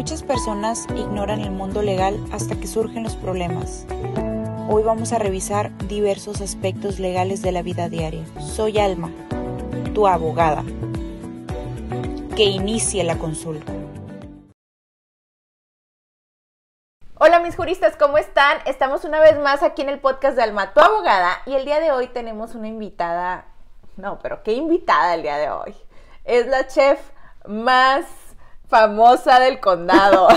Muchas personas ignoran el mundo legal hasta que surgen los problemas. Hoy vamos a revisar diversos aspectos legales de la vida diaria. Soy Alma, tu abogada. Que inicie la consulta. Hola mis juristas, ¿cómo están? Estamos una vez más aquí en el podcast de Alma, tu abogada, y el día de hoy tenemos una invitada, no, pero qué invitada el día de hoy. Es la chef más famosa del condado.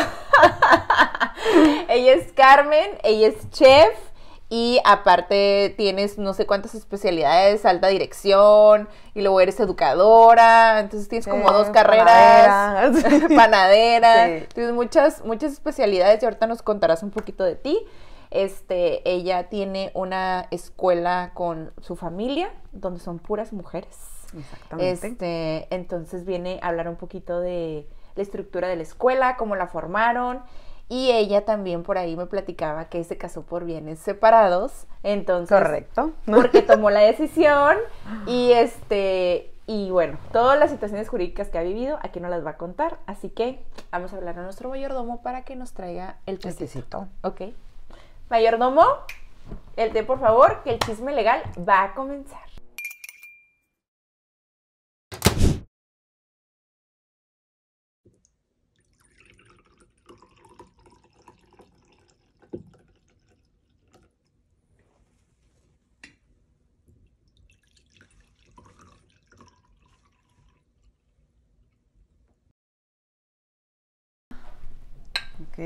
ella es Carmen, ella es chef y aparte tienes no sé cuántas especialidades, alta dirección y luego eres educadora, entonces tienes como dos carreras, panadera, tienes muchas muchas especialidades y ahorita nos contarás un poquito de ti. Este, ella tiene una escuela con su familia donde son puras mujeres. Exactamente. Este, entonces viene a hablar un poquito de la estructura de la escuela, cómo la formaron. Y ella también por ahí me platicaba que se casó por bienes separados. Entonces. Correcto. Porque tomó la decisión. Y este. Y bueno, todas las situaciones jurídicas que ha vivido, aquí no las va a contar. Así que vamos a hablar a nuestro mayordomo para que nos traiga el tecito. Ok. Mayordomo, el té, por favor, que el chisme legal va a comenzar. Ok.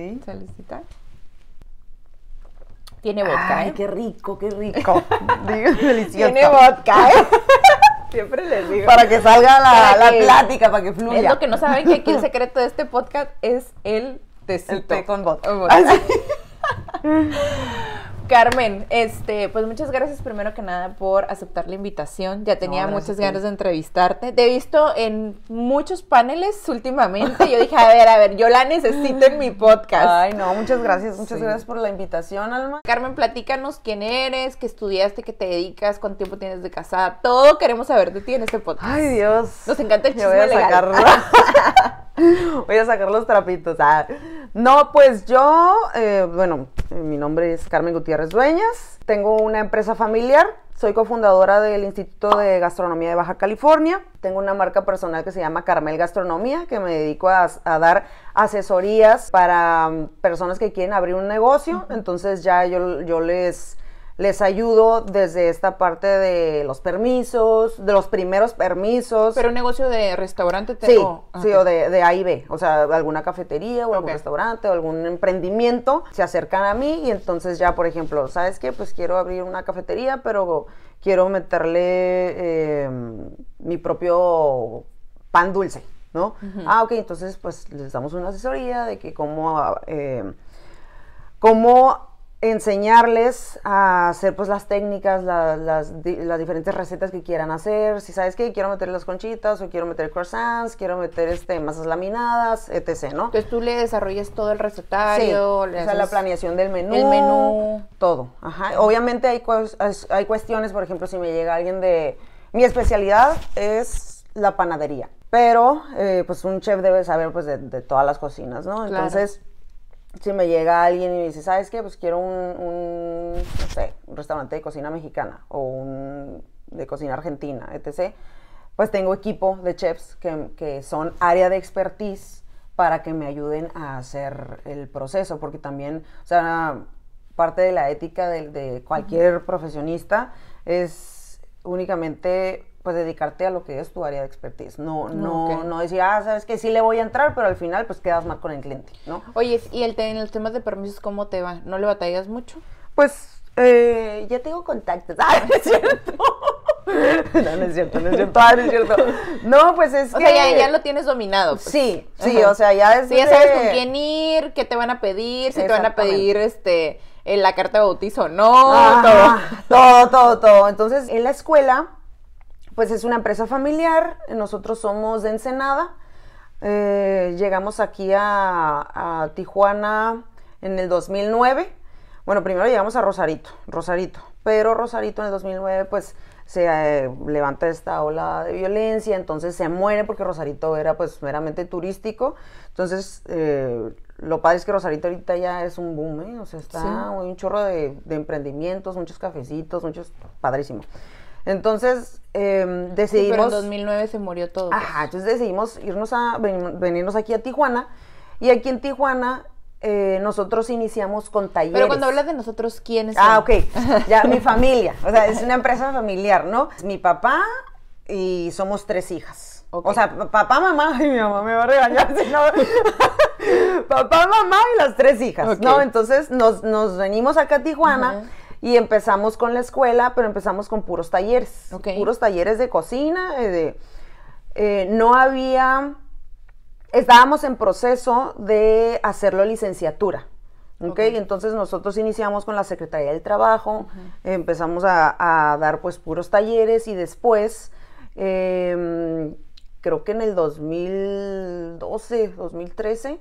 Tiene vodka. Ay, ¿eh? qué rico, qué rico. digo, delicioso. Tiene vodka. ¿eh? Siempre les digo. Para que salga la, la plática, para que fluya. Es lo que no saben que aquí el secreto de este podcast es el tecito. con vodka. Ah, vodka. Carmen, este, pues muchas gracias primero que nada por aceptar la invitación. Ya tenía muchas ganas de entrevistarte. Te he visto en muchos paneles últimamente. Yo dije, a ver, a ver, yo la necesito en mi podcast. Ay, no, muchas gracias, muchas gracias por la invitación, Alma. Carmen, platícanos quién eres, qué estudiaste, qué te dedicas, cuánto tiempo tienes de casada. Todo queremos saber de ti en este podcast. Ay, Dios. Nos encanta el chisme voy a Sacar... voy a sacar los trapitos. Ah, no, pues yo, eh, bueno, eh, mi nombre es Carmen Gutiérrez. Dueñas, tengo una empresa familiar, soy cofundadora del Instituto de Gastronomía de Baja California, tengo una marca personal que se llama Carmel Gastronomía, que me dedico a, dar asesorías para mm, personas que quieren abrir un negocio, entonces ya yo, yo les les ayudo desde esta parte de los permisos, de los primeros permisos. Pero un negocio de restaurante tengo. Sí, sí o de, A y B, o sea, alguna cafetería o algún restaurante o algún emprendimiento, se acercan a mí y entonces ya, por ejemplo, ¿sabes qué? Pues quiero abrir una cafetería, pero quiero meterle em, mi propio pan dulce, ¿no? Ah, ok, entonces pues les damos una asesoría de que cómo... Ah, em, cómo enseñarles a hacer pues las técnicas, las, diferentes recetas que quieran hacer. Si sabes que quiero meter las conchitas o quiero meter croissants, quiero meter este, masas laminadas, etc. ¿no? Entonces tú le desarrollas todo el recetario, o sea, la planeación del menú, el menú, todo. Ajá. Obviamente hay, hay cuestiones, por ejemplo, si me llega alguien de... Mi especialidad es la panadería, pero eh, pues un chef debe saber pues de, todas las cocinas, ¿no? Entonces si me llega alguien y me dice, ¿sabes qué? Pues quiero un, un no sé, un restaurante de cocina mexicana o un de cocina argentina, etc. Pues tengo equipo de chefs que, son área de expertise para que me ayuden a hacer el proceso, porque también, o sea, parte de la ética de, de cualquier profesionista es únicamente pues dedicarte a lo que es tu área de expertise. No, ah, no, no decir, ah, sabes que sí le voy a entrar, pero al final pues quedas mal con el cliente, ¿no? Oye, y el en el tema de permisos, ¿cómo te va? ¿No le batallas mucho? Pues eh, ya tengo contactos. Ah, no es cierto. no, no es cierto, no es cierto, ah, no es cierto. No, pues es o que. O sea, ya, lo tienes dominado. Pues. Sí, sí, o sea, ya es. ya sabes con quién ir, qué te van a pedir, si te van a pedir este en eh, la carta de bautizo, no, todo. todo. Todo, todo, Entonces, en la escuela pues es una empresa familiar, nosotros somos de Ensenada, eh, llegamos aquí a, Tijuana en el 2009, bueno, primero llegamos a Rosarito, Rosarito, pero Rosarito en el 2009 pues se eh, levanta esta ola de violencia, entonces se muere porque Rosarito era pues meramente turístico, entonces eh, lo padre es que Rosarito ahorita ya es un boom, o sea, está un chorro de, de emprendimientos, muchos cafecitos, muchos, padrísimo. Entonces decidimos... pero en 2009 se murió todo. Ajá, pues. entonces decidimos irnos a, venirnos aquí a Tijuana. Y aquí en Tijuana eh, nosotros iniciamos con talleres. Pero cuando hablas de nosotros, ¿quiénes ah, son? Ah, ok. Ya, mi familia. O sea, es una empresa familiar, ¿no? Mi papá y somos tres hijas. O sea, papá, mamá, y mi mamá me va a regañar papá, mamá y las tres hijas, ¿no? Entonces nos, nos venimos acá a Tijuana. Y empezamos con la escuela, pero empezamos con puros talleres. Puros talleres de cocina, eh, de, eh, no había, estábamos en proceso de hacerlo licenciatura. Okay, entonces nosotros iniciamos con la Secretaría del Trabajo, empezamos a, dar pues puros talleres y después, em, creo que en el 2012, 2013,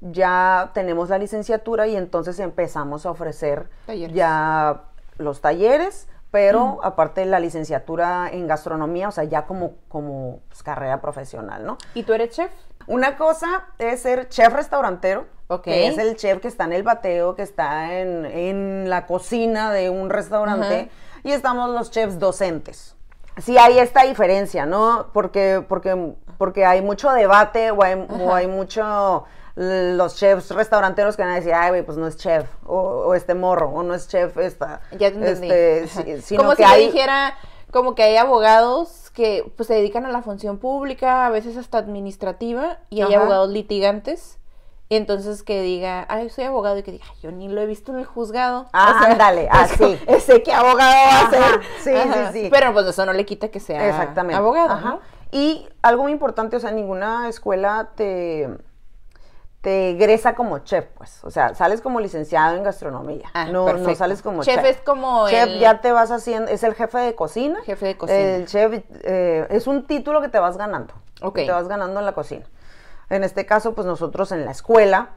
ya tenemos la licenciatura y entonces empezamos a ofrecer ya los talleres, pero aparte la licenciatura en gastronomía, o sea, ya como, como pues, carrera profesional, ¿no? ¿Y tú eres chef? Una cosa es ser chef restaurantero, que es el chef que está en el bateo, que está en, la cocina de un restaurante, y estamos los chefs docentes. Sí hay esta diferencia, ¿no? Porque, porque, porque hay mucho debate o hay mucho los chefs restauranteros que van a decir, ay, güey, pues no es chef, o, este morro, o no es chef esta. Ya entendí. Este, como que si dijera, como que hay abogados que pues, se dedican a la función pública, a veces hasta administrativa, y hay abogados litigantes. Y entonces que diga, ay, soy abogado, y que diga, yo ni lo he visto en el juzgado. Ah, así. ese eh, que abogado va a ser. Sí, sí, sí. Pero pues eso no le quita que sea abogado. Y algo muy importante, o sea, ninguna escuela te te egresa como chef, pues. O sea, sales como licenciado en gastronomía. Ah, no, no sales como chef. Chef es como Chef ya te vas haciendo, es el jefe de cocina. Jefe de cocina. El chef eh, es un título que te vas ganando. te vas ganando en la cocina. En este caso, pues nosotros en la escuela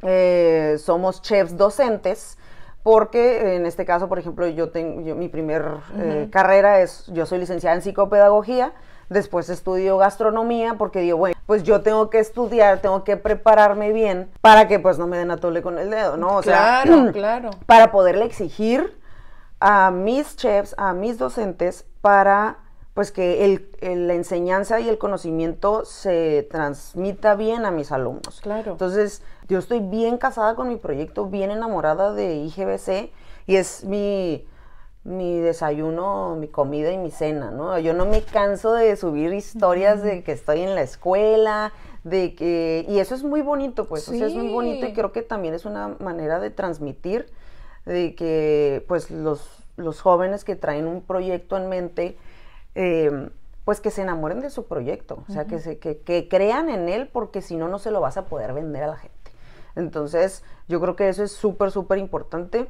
eh, somos chefs docentes porque en este caso, por ejemplo, yo tengo mi primer eh, carrera es, yo soy licenciada en psicopedagogía Después estudió gastronomía porque digo, bueno, pues yo tengo que estudiar, tengo que prepararme bien para que pues no me den a tole con el dedo, ¿no? O claro, claro. Para poderle exigir a mis chefs, a mis docentes, para pues que la enseñanza y el conocimiento se transmita bien a mis alumnos. Claro. Entonces, yo estoy bien casada con mi proyecto, bien enamorada de IGBC y es mi mi desayuno, mi comida y mi cena, ¿no? Yo no me canso de subir historias de que estoy en la escuela, de que... Y eso es muy bonito, pues, sí. es muy bonito y creo que también es una manera de transmitir de que, pues, los, los jóvenes que traen un proyecto en mente, em, pues que se enamoren de su proyecto, o sea, que, que, que crean en él porque si no, no se lo vas a poder vender a la gente. Entonces, yo creo que eso es súper, súper importante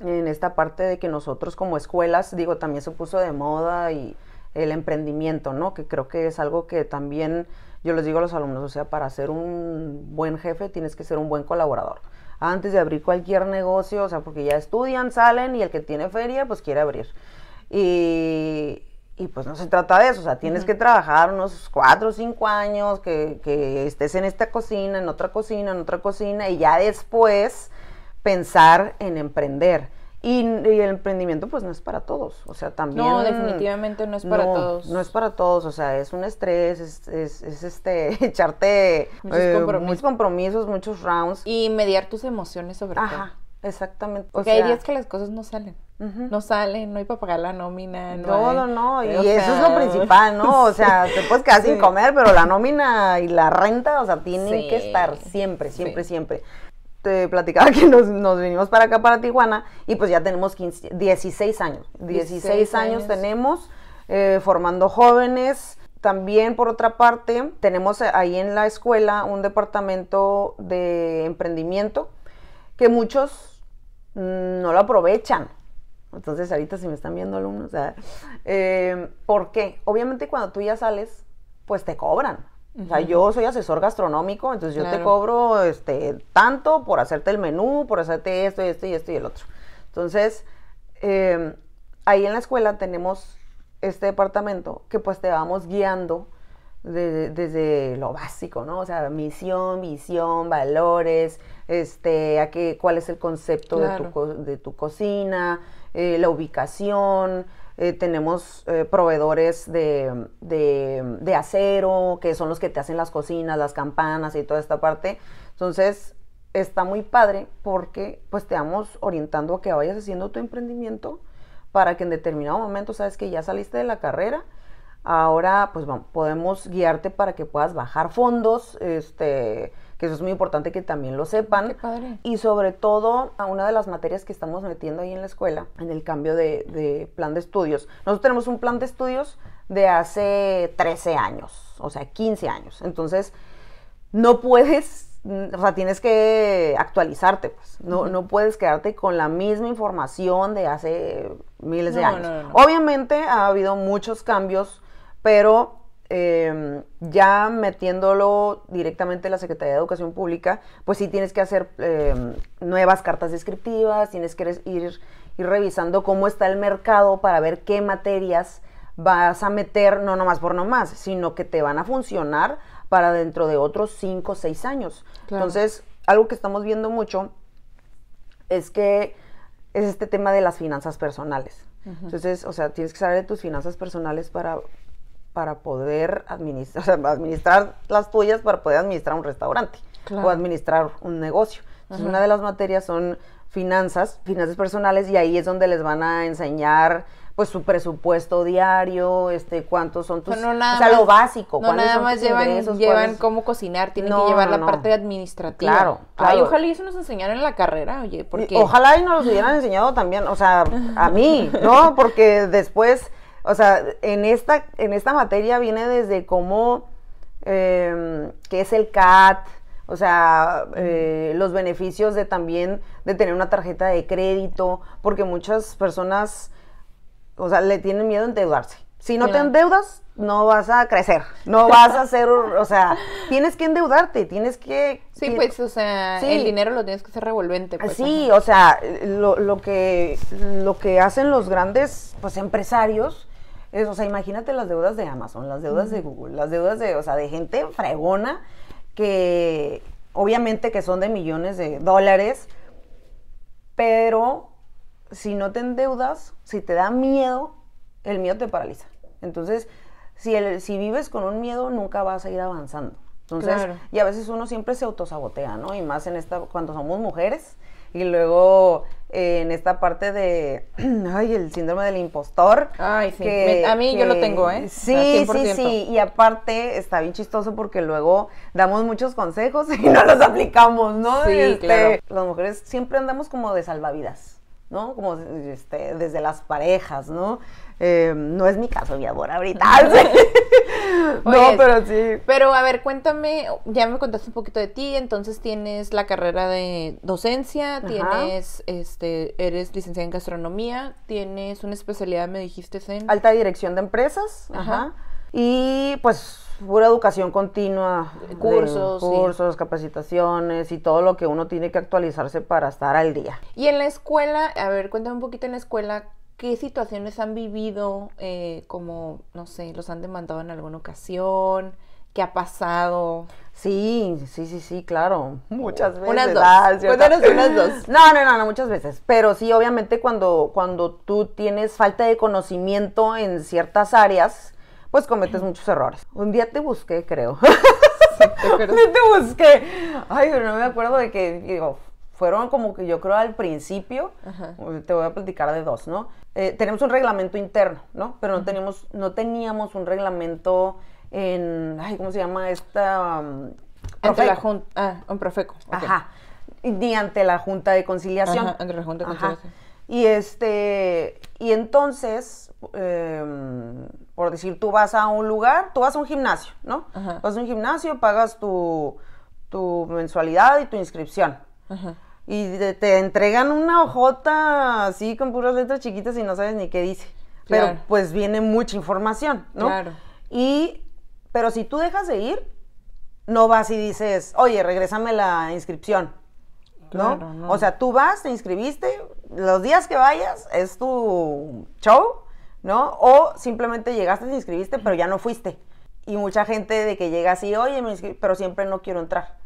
en esta parte de que nosotros como escuelas, digo, también se puso de moda y el emprendimiento, ¿no? Que creo que es algo que también yo les digo a los alumnos, o sea, para ser un buen jefe tienes que ser un buen colaborador. Antes de abrir cualquier negocio, o sea, porque ya estudian, salen y el que tiene feria, pues quiere abrir. Y, pues no se trata de eso, o sea, tienes que trabajar unos cuatro o cinco años, que, que estés en esta cocina, en otra cocina, en otra cocina, y ya después pensar en emprender. Y, el emprendimiento pues no es para todos, o sea, también... No, definitivamente no es para todos. No es para todos, o sea, es un estrés, es, es, este, echarte muchos, eh, compromisos. muchos, compromisos. muchos rounds. Y mediar tus emociones sobre todo. Ajá, exactamente. Porque hay días que las cosas no salen. No salen, no hay para pagar la nómina. No, no, no, eh, Y, eso es lo principal, ¿no? O sea, te puedes quedar sin comer, pero la nómina y la renta, o sea, tienen que estar siempre, siempre, siempre platicaba que nos, vinimos para acá, para Tijuana, y pues ya tenemos 16 años. 16, años, tenemos eh, formando jóvenes. También, por otra parte, tenemos eh, ahí en la escuela un departamento de emprendimiento que muchos mm, no lo aprovechan. Entonces, ahorita si me están viendo alumnos, porque eh, ¿por qué? Obviamente cuando tú ya sales, pues te cobran. O sea, yo soy asesor gastronómico, entonces yo te cobro este, tanto por hacerte el menú, por hacerte esto, esto y esto y el otro. Entonces, em, ahí en la escuela tenemos este departamento que pues te vamos guiando desde lo básico, ¿no? O sea, misión, visión, valores, este, a qué, cuál es el concepto de, tu, de tu cocina, eh, la ubicación, eh, tenemos eh, proveedores de, de, acero, que son los que te hacen las cocinas, las campanas y toda esta parte. Entonces, está muy padre porque pues te vamos orientando a que vayas haciendo tu emprendimiento para que en determinado momento sabes que ya saliste de la carrera. Ahora pues podemos guiarte para que puedas bajar fondos, este, que eso es muy importante que también lo sepan. Y sobre todo, a una de las materias que estamos metiendo ahí en la escuela, en el cambio de, plan de estudios. Nosotros tenemos un plan de estudios de hace 13 años, o sea, 15 años. Entonces, no puedes mm, o sea, tienes que actualizarte, pues. No, puedes quedarte con la misma información de hace miles de años. Obviamente ha habido muchos cambios, pero Em, ya metiéndolo directamente en la Secretaría de Educación Pública, pues sí tienes que hacer em, nuevas cartas descriptivas, tienes que ir, ir revisando cómo está el mercado para ver qué materias vas a meter, no nomás por nomás, sino que te van a funcionar para dentro de otros 5 o 6 años. Entonces, algo que estamos viendo mucho es que es este tema de las finanzas personales. Entonces, o sea, tienes que saber de tus finanzas personales para para poder administrar, administrar las tuyas para poder administrar un restaurante o administrar un negocio. Entonces, una de las materias son finanzas, finanzas personales, y ahí es donde les van a enseñar pues su presupuesto diario, este, cuántos son tus, o sea, lo básico. No nada más llevan, llevan cómo cocinar, tienen que llevar la parte administrativa. Claro, claro, Ay, ojalá y eso nos enseñaran en la carrera, oye, porque... Ojalá y nos lo hubieran enseñado también, o sea, a mí, ¿no? Porque después o sea, en esta, en esta materia viene desde cómo, em, qué es el CAT, o sea, eh, los beneficios de también de tener una tarjeta de crédito, porque muchas personas, o sea, le tienen miedo a endeudarse. Si no te endeudas, no vas a crecer, no vas a ser, o sea, tienes que endeudarte, tienes que... Sí, pues, o sea, el dinero lo tienes que hacer revolvente. Pues, sí, o sea, lo, que, lo que hacen los grandes, pues, empresarios o sea, imagínate las deudas de Amazon, las deudas de Google, las deudas de, o sea, de gente fregona que obviamente que son de millones de dólares, pero si no te endeudas, si te da miedo, el miedo te paraliza. Entonces, si, el, si vives con un miedo, nunca vas a ir avanzando. Entonces, y a veces uno siempre se autosabotea, ¿no? Y más en esta, cuando somos mujeres, y luego en esta parte de, ay, el síndrome del impostor. sí. Que, a mí yo lo tengo, ¿eh? Sí, sí, sí. Y aparte está bien chistoso porque luego damos muchos consejos y no los aplicamos, ¿no? Sí, este, claro. Las mujeres siempre andamos como de salvavidas. ¿no? Como este, desde las parejas, ¿no? Eh, no es mi caso, mi amor, ahorita. no, pero sí. Pero a ver, cuéntame, ya me contaste un poquito de ti, entonces tienes la carrera de docencia, tienes, este, eres licenciada en gastronomía, tienes una especialidad, me dijiste, en... Alta dirección de empresas. Ajá. Y pues pura educación continua, cursos, capacitaciones y todo lo que uno tiene que actualizarse para estar al día. Y en la escuela, a ver, cuéntame un poquito en la escuela, ¿qué situaciones han vivido? Eh, como, no sé, los han demandado en alguna ocasión, ¿qué ha pasado? Sí, sí, sí, sí, claro. Muchas veces. Ah, unas dos. unas dos. No, no, no, no, muchas veces. Pero sí, obviamente cuando, cuando tú tienes falta de conocimiento en ciertas áreas, pues cometes muchos errores. Un día te busqué, creo. un día te busqué. Ay, pero no me acuerdo de que, fueron como que yo creo al principio, eh, te voy a platicar de dos, ¿no? Eh, tenemos un reglamento interno, ¿no? Pero no, teníamos, no teníamos un reglamento en, ay, ¿cómo se llama esta? Mm, en ah, un profeco. Ajá. Ni ante la junta de conciliación. Ajá, ante la junta de conciliación. Y este, y entonces, em, por decir, tú vas a un lugar, tú vas a un gimnasio, ¿no? Vas a un gimnasio, pagas tu, mensualidad y tu inscripción. Y te, entregan una hojota así con puras letras chiquitas y no sabes ni qué dice. Pero pues viene mucha información, ¿no? Claro. Y, pero si tú dejas de ir, no vas y dices, oye, regrésame la inscripción. ¿no? O sea, tú vas, te inscribiste, los días que vayas es tu show ¿no? O simplemente llegaste, te inscribiste, pero ya no fuiste. Y mucha gente de que llega así, oye, me pero siempre no quiero entrar.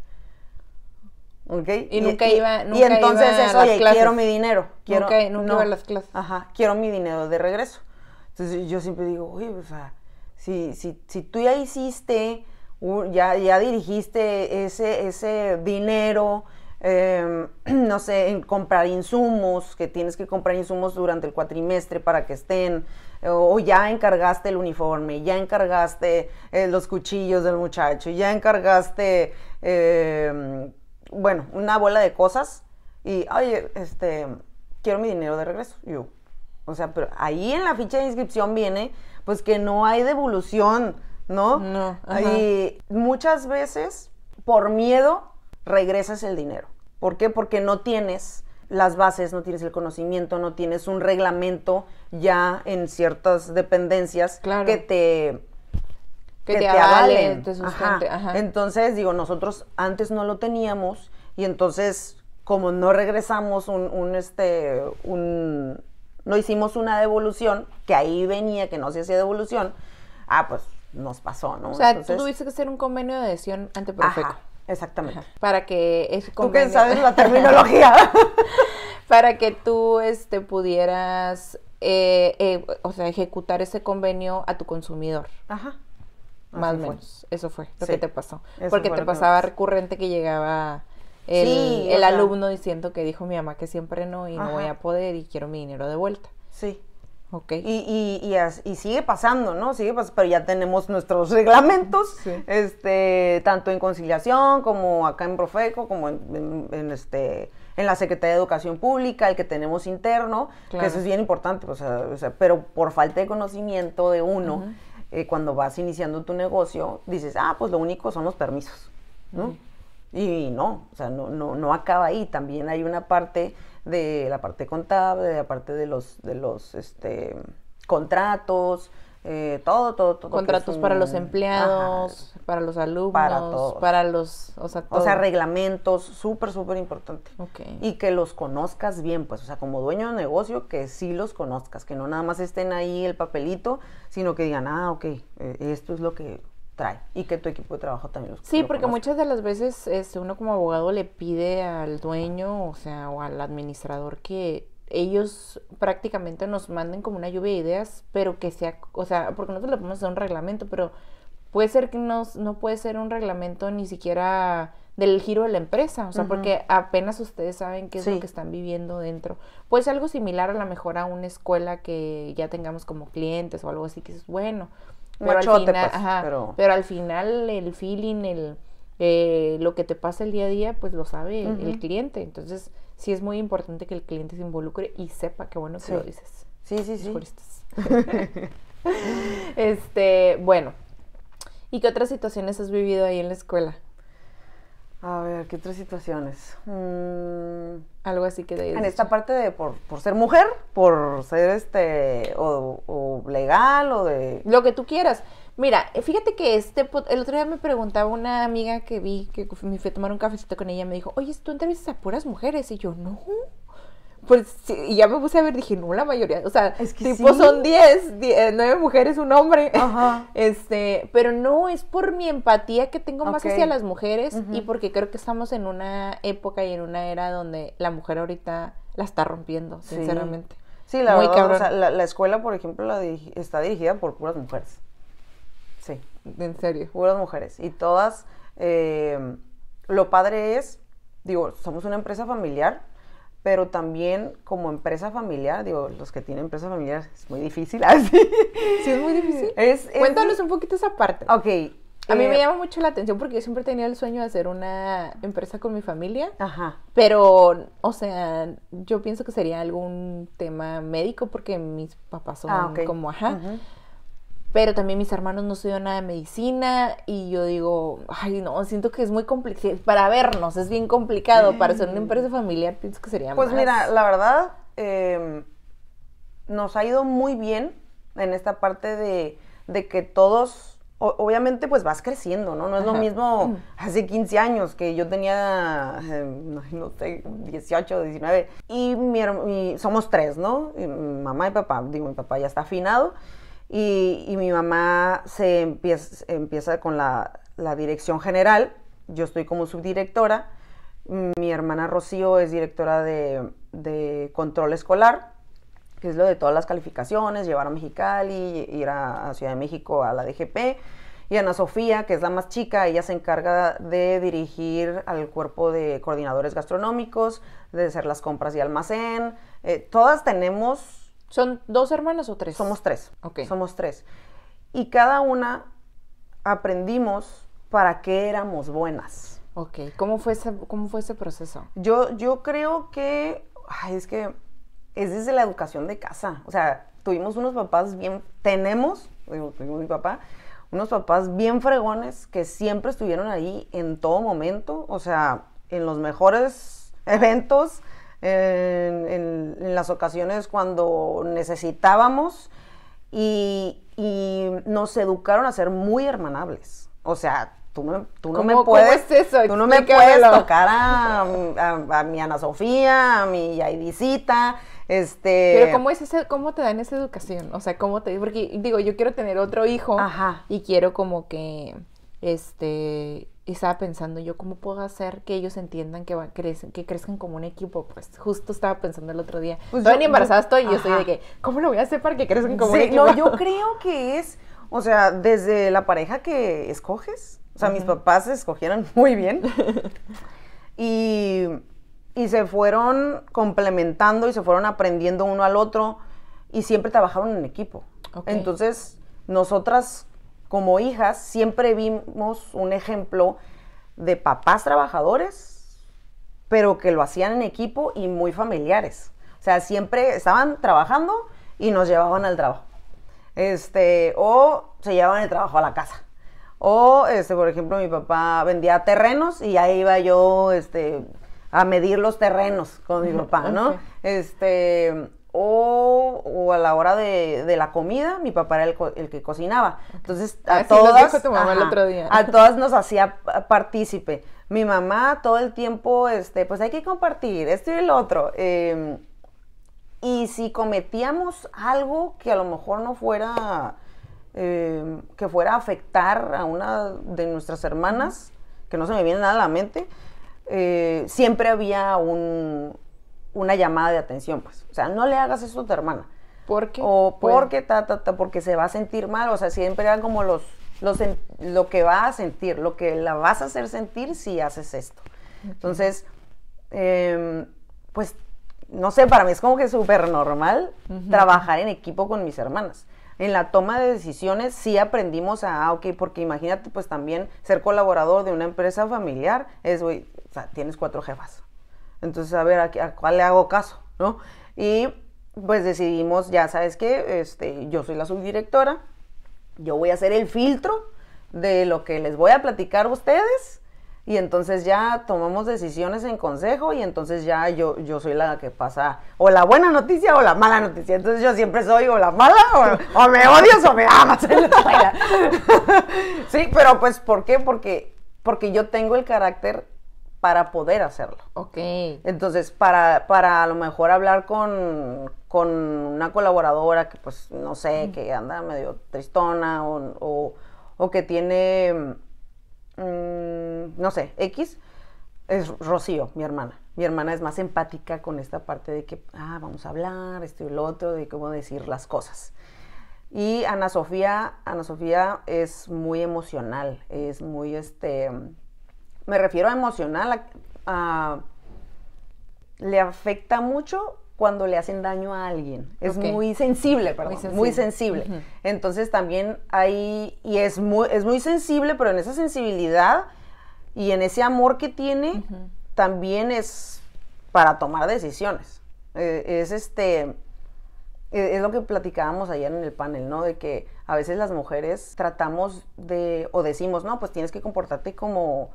¿Ok? Y, nunca iba, nunca Y entonces oye, quiero mi dinero. Quiero, nunca, nunca iba a las clases. Ajá, quiero mi dinero de regreso. Entonces yo siempre digo, oye, o sea, si, si, tú ya hiciste, ya, ya dirigiste ese, ese dinero, Em, no sé, comprar insumos, que tienes que comprar insumos durante el cuatrimestre para que estén, o, ya encargaste el uniforme, ya encargaste eh, los cuchillos del muchacho, ya encargaste, em, bueno, una bola de cosas y, oye, este, quiero mi dinero de regreso, yo. O sea, pero ahí en la ficha de inscripción viene, pues que no hay devolución, ¿no? No. Y muchas veces, por miedo, regresas el dinero. ¿Por qué? Porque no tienes las bases, no tienes el conocimiento, no tienes un reglamento ya en ciertas dependencias que te que, avalen, Entonces, digo, nosotros antes no lo teníamos y entonces como no regresamos un, este un no hicimos una devolución, que ahí venía que no se hacía devolución. Ah, pues nos pasó, ¿no? O sea, tú tuviste que hacer un convenio de adhesión ante Exactamente. Para que es Tú que sabes la terminología. para que tú este, pudieras eh, eh, o sea, ejecutar ese convenio a tu consumidor. Ajá. Más o menos. Eso fue lo que te pasó. Porque te pasaba recurrente que llegaba el, alumno diciendo que dijo mi mamá que siempre no y no voy a poder y quiero mi dinero de vuelta. Sí. Y, y, y, sigue pasando, ¿no? Sigue pasando, pero ya tenemos nuestros reglamentos, este, tanto en conciliación como acá en Profeco, como en, este en la Secretaría de Educación Pública, el que tenemos interno, que eso es bien importante, pues, ah, o sea, pero por falta de conocimiento de uno, eh, cuando vas iniciando tu negocio, dices, ah, pues lo único son los permisos, ¿no? Y no, o sea, no, no, no acaba ahí, también hay una parte de la parte contable, de la parte de los, de los este, contratos, eh, todo, todo, todo. Contratos para los empleados, para los alumnos, para, todos. para los, o sea, O sea, reglamentos, súper, súper importante. Okay. Y que los conozcas bien, pues, o sea, como dueño de negocio, que sí los conozcas, que no nada más estén ahí el papelito, sino que digan, ah, ok, eh, esto es lo que trae y que tu equipo de trabajo también los Sí, porque muchas de las veces este, uno como abogado le pide al dueño, o sea, o al administrador que ellos prácticamente nos manden como una lluvia de ideas, pero que sea, o sea, porque nosotros le podemos hacer un reglamento, pero puede ser que no, no puede ser un reglamento ni siquiera del giro de la empresa, o sea, porque apenas ustedes saben qué es lo que están viviendo dentro. Puede ser algo similar a lo mejor a una escuela que ya tengamos como clientes o algo así, que es bueno, pero al final, pues, pero... al final el feeling, el eh, lo que te pasa el día a día, pues lo sabe el cliente. Entonces, sí es muy importante que el cliente se involucre y sepa que bueno que lo dices. Sí, sí, sí. este, bueno. ¿Y qué otras situaciones has vivido ahí en la escuela? A ver, ¿qué otras situaciones? Mm, Algo así que de En esta parte de por, por, ser mujer, por ser este, o, legal, o de... Lo que tú quieras. Mira, fíjate que este, el otro día me preguntaba una amiga que vi, que me fui a tomar un cafecito con ella, me dijo, oye, ¿tú entrevistas a puras mujeres? Y yo, no, pues y ya me puse a ver, dije, no, la mayoría, o sea, tipo son 10, 9 mujeres, un hombre. Este, pero no, es por mi empatía que tengo más hacia las mujeres y porque creo que estamos en una época y en una era donde la mujer ahorita la está rompiendo, sinceramente. Sí, la verdad, la, escuela, por ejemplo, la está dirigida por puras mujeres. Sí. En serio. Puras mujeres. Y todas, eh, lo padre es, digo, somos una empresa familiar, pero también como empresa familiar, digo, los que tienen empresa familiar es muy difícil así. Sí, es muy difícil. Cuéntanos un poquito esa parte. Ok. A mí me eh, llama mucho la atención porque yo siempre tenía el sueño de hacer una empresa con mi familia. Ajá. Pero, o sea, yo pienso que sería algún tema médico porque mis papás son ah, como, ajá pero también mis hermanos no estudian nada de medicina y yo digo, ay no, siento que es muy complicado, para vernos es bien complicado, para ser una mm. empresa familiar pienso que sería pues Pues mira, la verdad, em, nos ha ido muy bien en esta parte de, de que todos, obviamente pues vas creciendo, ¿no? No es lo mismo mm. hace 15 años que yo tenía, em, no sé, 18, 19, y, somos tres, ¿no? mamá y papá, digo, mi papá ya está afinado y, mi mamá se empieza, con la, dirección general, yo estoy como subdirectora, mi hermana Rocío es directora de, control escolar, que es lo de todas las calificaciones, llevar a Mexicali, ir a, Ciudad de México a la DGP. Y Ana Sofía, que es la más chica, ella se encarga de dirigir al cuerpo de coordinadores gastronómicos, de hacer las compras y almacén. Eh, todas tenemos ¿Son dos hermanas o tres? Somos tres. Ok. Somos tres. Y cada una aprendimos para qué éramos buenas. Ok, ¿cómo fue ese, cómo fue ese proceso? Yo, yo creo que, es que es desde la educación de casa. O sea, tuvimos unos papás bien, tenemos, digo, digo mi papá, unos papás bien fregones que siempre estuvieron ahí en todo momento, o sea, en los mejores eventos, en, las ocasiones cuando necesitábamos y, nos educaron a ser muy hermanables. O sea, tú no, me puedes, Tú no me puedes tocar a, mi Ana Sofía, a mi Yadisita, este... Pero cómo es ese, cómo te dan esa educación, o sea, cómo te, porque digo, yo quiero tener otro hijo y quiero como que, este, y estaba pensando yo cómo puedo hacer que ellos entiendan que, va, crezcan, que crezcan como un equipo. Pues justo estaba pensando el otro día. Pues yo, ni embarazada estoy y yo estoy de que, ¿cómo lo voy a hacer para que crezcan como un equipo? No, yo creo que es, o sea, desde la pareja que escoges. O sea, mis papás escogieron muy bien. y, se fueron complementando y se fueron aprendiendo uno al otro y siempre trabajaron en equipo. Entonces, nosotras como hijas siempre vimos un ejemplo de papás trabajadores, pero que lo hacían en equipo y muy familiares. O sea, siempre estaban trabajando y nos llevaban al trabajo. Este, o se llevaban el trabajo a la casa. O, este, por ejemplo, mi papá vendía terrenos y ahí iba yo este, a medir los terrenos con mi papá, ¿no? Este, o, a la hora de, la comida, mi papá era el, el que cocinaba. Entonces, ah, a todas. A todas nos hacía partícipe. Mi mamá todo el tiempo, este, pues hay que compartir esto y el otro. Em, y si cometíamos algo que a lo mejor no fuera. Em, que fuera a afectar a una de nuestras hermanas, que no se me viene nada a la mente, eh, siempre había un, una llamada de atención, pues. O sea, no le hagas eso a tu hermana. ¿Por qué? O pues- porque, ta, ta, ta, porque se va a sentir mal. O sea, siempre eran como los, lo que va a sentir, lo que la vas a hacer sentir si haces esto. Entonces, em, pues, no sé, para mí es como que súper normal trabajar en equipo con mis hermanas. En la toma de decisiones sí aprendimos a, ah, ok, porque imagínate, pues también ser colaborador de una empresa familiar es, o sea, tienes cuatro jefas. Entonces, a ver, ¿a, cuál le hago caso? ¿No? Y pues decidimos, ya sabes que este, yo soy la subdirectora, yo voy a hacer el filtro de lo que les voy a platicar a ustedes y entonces ya tomamos decisiones en consejo y entonces ya yo, yo soy la que pasa o la buena noticia o la mala noticia. Entonces yo siempre soy o la mala o, me odias o me amas. sí, pero pues ¿por qué? Porque, porque yo tengo el carácter para poder hacerlo. Ok. Entonces, para, para a lo mejor hablar con, una colaboradora que, pues, no sé, que anda medio tristona o, que tiene, mm, no sé, X, es Rocío, mi hermana. Mi hermana es más empática con esta parte de que, ah, vamos a hablar, esto y lo otro, de cómo decir las cosas. Y Ana Sofía, Ana Sofía es muy emocional, es muy, este, me refiero a emocional, le afecta mucho cuando le hacen daño a alguien. Es muy sensible, perdón, muy sensible. Entonces también hay, y es muy, es muy sensible, pero en esa sensibilidad y en ese amor que tiene, también es para tomar decisiones. E, es este, e, es lo que platicábamos ayer en el panel, ¿no? De que a veces las mujeres tratamos de, o decimos, no, pues tienes que comportarte como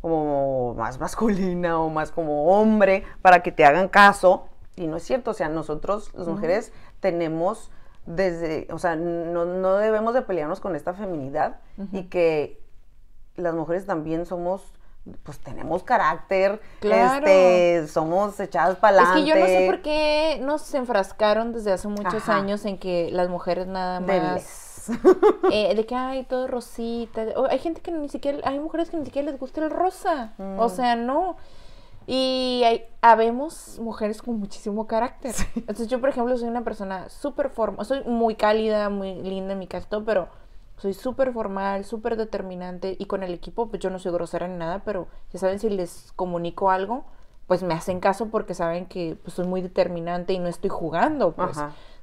como más masculina o más como hombre para que te hagan caso. Y no es cierto, o sea, nosotros las mujeres tenemos desde, o sea, no, no, debemos de pelearnos con esta feminidad y que las mujeres también somos pues tenemos carácter, este, somos echadas para adelante. Es que yo no sé por qué nos enfrascaron desde hace muchos años en que las mujeres nada más Eh, de que hay todo rosita. hay gente que ni siquiera, hay mujeres que ni siquiera les gusta el rosa. O mm. sea, no. Y hay, habemos mujeres con muchísimo carácter. Entonces yo, por ejemplo, soy una persona súper formal. Soy muy cálida, muy linda en mi caso, pero soy súper formal, súper determinante. Y con el equipo, pues yo no soy grosera en nada, pero ya saben, si les comunico algo, pues me hacen caso porque saben que pues, soy muy determinante y no estoy jugando. Pues.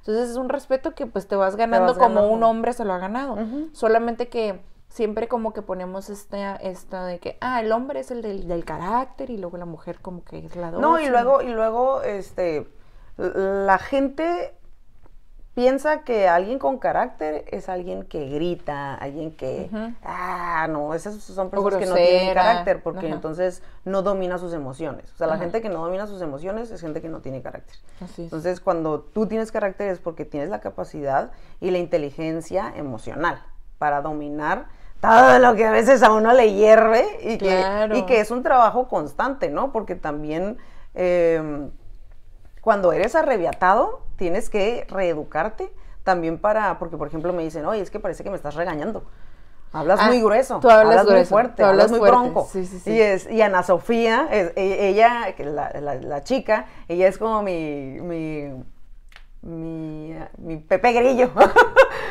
Entonces es un respeto que pues te vas ganando, como un hombre se lo ha ganado. Solamente que siempre como que ponemos esta, esta de que, ah, el hombre es el del, carácter y luego la mujer como que es la No, y luego, y luego, este, la gente piensa que alguien con carácter es alguien que grita, alguien que, ah, no, esas son personas que no tienen carácter porque entonces no domina sus emociones. O sea, la gente que no domina sus emociones es gente que no tiene carácter. Entonces, cuando tú tienes carácter es porque tienes la capacidad y la inteligencia emocional para dominar todo lo que a veces a uno le hierve y, que, y que es un trabajo constante, ¿no? Porque también... Em, cuando eres arreviatado, tienes que reeducarte también para, porque por ejemplo me dicen, oye, es que parece que me estás regañando. Hablas ah, muy grueso, tú hablas, muy fuerte, hablas, muy bronco. Y, Ana Sofía, e, ella, la, chica, ella es como mi, mi, Pepe Grillo.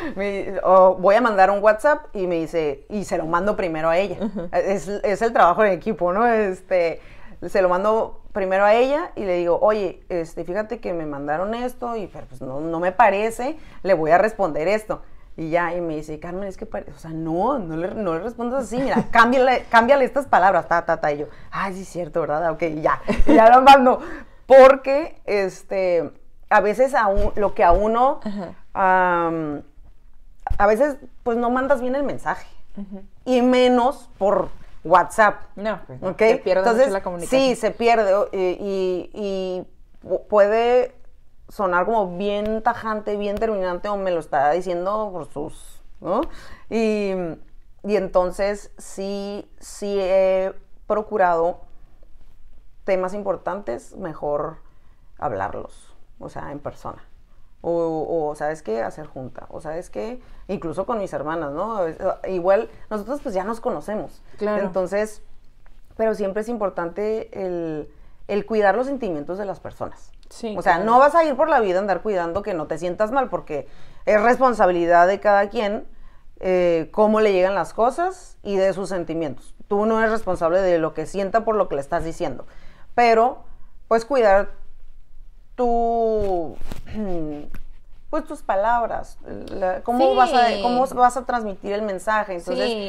voy a mandar un WhatsApp y me dice, y se lo mando primero a ella. es, el trabajo en equipo, ¿no? Este, se lo mando primero a ella y le digo, oye, este, fíjate que me mandaron esto y pues no, me parece, le voy a responder esto. Y ya, y me dice, Carmen, es que parece, o sea, no, no le, no le respondas así, mira, cámbiale, estas palabras, ta, ta, ta. Y yo, ay, sí, es cierto, ¿verdad? Ok, ya, y ya lo mando. Porque, este, a veces a lo que a uno, a veces, pues no mandas bien el mensaje. Y menos por WhatsApp. No, ¿okay? Pues, se pierde la comunicación. Sí, se pierde eh, y, puede sonar como bien tajante, bien terminante o me lo está diciendo por sus, ¿no? Y, y entonces sí, sí he procurado temas importantes, mejor hablarlos, o sea, en persona. O, sabes qué, hacer junta, o sabes qué, incluso con mis hermanas, ¿no? Ah, igual nosotros pues ya nos conocemos. Claro. Entonces, pero siempre es importante el, cuidar los sentimientos de las personas. o sea, no vas a ir por la vida a andar cuidando que no te sientas mal, porque es responsabilidad de cada quien eh, cómo le llegan las cosas y de sus sentimientos. Tú no eres responsable de lo que sienta por lo que le estás diciendo, pero pues cuidar tu pues tus palabras, cómo, vas a, cómo vas a transmitir el mensaje.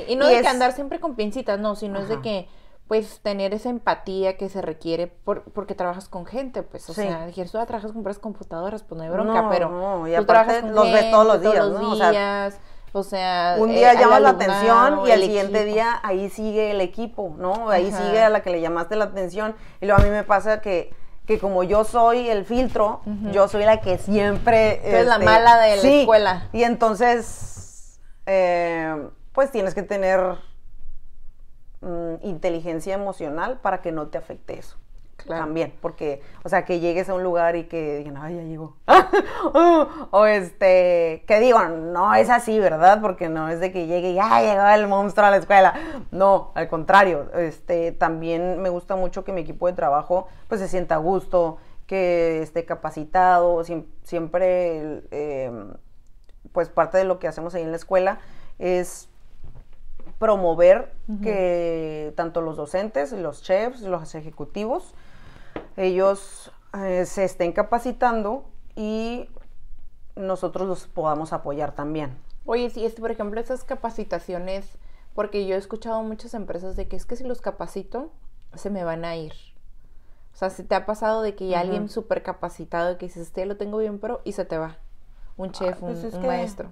y no de que andar siempre con pincitas, no, sino es de que pues tener esa empatía que se requiere porque trabajas con gente, pues, o sea, dijiste, tú ah, trabajas con computadoras, pues no hay bronca, pero tú los ve todos los días, o, sea, un eh, día llamas la atención y al siguiente día ahí sigue el equipo, ¿no? Ahí sigue a la que le llamaste la atención. Y luego a mí me pasa que que como yo soy el filtro, yo soy la que siempre... es la este, mala de la escuela. Y entonces, eh, pues tienes que tener mm, inteligencia emocional para que no te afecte eso también, porque, o sea, que llegues a un lugar y que digan, ay, ya llegó. o este, que digan, no es así, ¿verdad? Porque no es de que llegue y, ya llegó el monstruo a la escuela. No, al contrario, este, también me gusta mucho que mi equipo de trabajo, pues, se sienta a gusto, que esté capacitado, siempre, em, pues, parte de lo que hacemos ahí en la escuela es promover que tanto los docentes, los chefs, los ejecutivos ellos eh, se estén capacitando y nosotros los podamos apoyar también. Oye, si este, por ejemplo, esas capacitaciones, porque yo he escuchado muchas empresas de que es que si los capacito, se me van a ir. O sea, si te ha pasado de que hay alguien súper capacitado que dices, este lo tengo bien, pero y se te va. Un ah, chef, pues un, maestro.